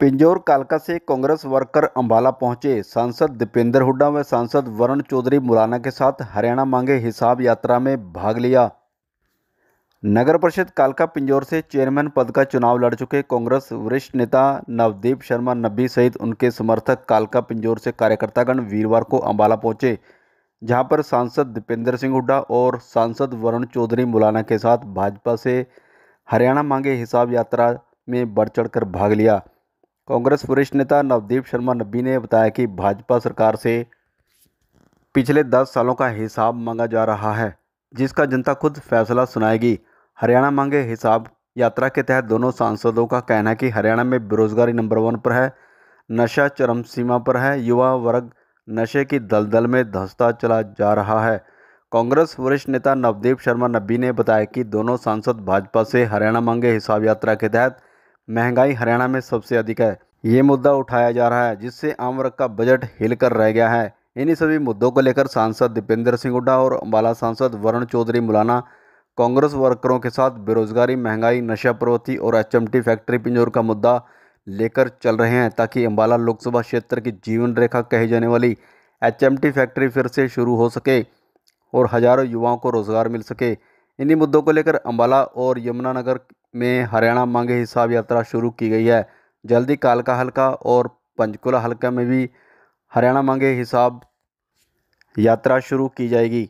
पिंजौर कालका से कांग्रेस वर्कर अंबाला पहुंचे सांसद दीपेंद्र हुड्डा व सांसद वरुण चौधरी मुराना के साथ हरियाणा मांगे हिसाब यात्रा में भाग लिया नगर परिषद कालका पिंजौर से चेयरमैन पद का चुनाव लड़ चुके कांग्रेस वरिष्ठ नेता नवदीप शर्मा नब्बी सहित उनके समर्थक कालका पिंजौर से कार्यकर्तागण वीरवार को अम्बाला पहुंचे जहां पर सांसद दीपेंद्र सिंह हुड्डा और सांसद वरुण चौधरी मुलाना के साथ भाजपा से हरियाणा मांगे हिसाब यात्रा में बढ़ चढ़कर भाग लिया कांग्रेस वरिष्ठ नेता नवदीप शर्मा नब्बी ने बताया कि भाजपा सरकार से पिछले दस सालों का हिसाब मांगा जा रहा है जिसका जनता खुद फैसला सुनाएगी हरियाणा मांगे हिसाब यात्रा के तहत दोनों सांसदों का कहना है कि हरियाणा में बेरोजगारी नंबर वन पर है नशा चरम सीमा पर है युवा वर्ग नशे की दलदल में धंसता चला जा रहा है कांग्रेस वरिष्ठ नेता नवदीप शर्मा नब्बी ने बताया कि दोनों सांसद भाजपा से हरियाणा मांगे हिसाब यात्रा के तहत महंगाई हरियाणा में सबसे अधिक है ये मुद्दा उठाया जा रहा है जिससे आम वर्ग का बजट हिलकर रह गया है इन्हीं सभी मुद्दों को लेकर सांसद दीपेंद्र सिंह हुड्डा और अम्बाला सांसद वरुण चौधरी मुलाना कांग्रेस वर्करों के साथ बेरोजगारी महंगाई नशा प्रवृत्ति और एचएमटी फैक्ट्री पिंजोर का मुद्दा लेकर चल रहे हैं ताकि अम्बाला लोकसभा क्षेत्र की जीवन रेखा कही जाने वाली एच फैक्ट्री फिर से शुरू हो सके और हजारों युवाओं को रोजगार मिल सके इन्हीं मुद्दों को लेकर अम्बाला और यमुनानगर में हरियाणा मांगे हिसाब यात्रा शुरू की गई है जल्दी कालका हलका और पंचकुला हलका में भी हरियाणा मांगे हिसाब यात्रा शुरू की जाएगी